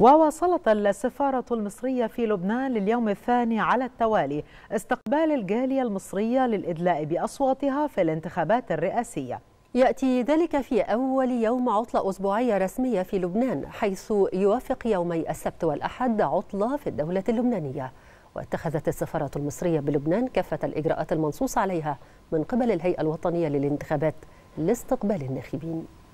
وواصلت السفارة المصرية في لبنان لليوم الثاني على التوالي استقبال الجالية المصرية للإدلاء بأصواتها في الانتخابات الرئاسية يأتي ذلك في أول يوم عطلة أسبوعية رسمية في لبنان حيث يوافق يومي السبت والأحد عطلة في الدولة اللبنانية واتخذت السفارة المصرية بلبنان كافة الإجراءات المنصوص عليها من قبل الهيئة الوطنية للانتخابات لاستقبال الناخبين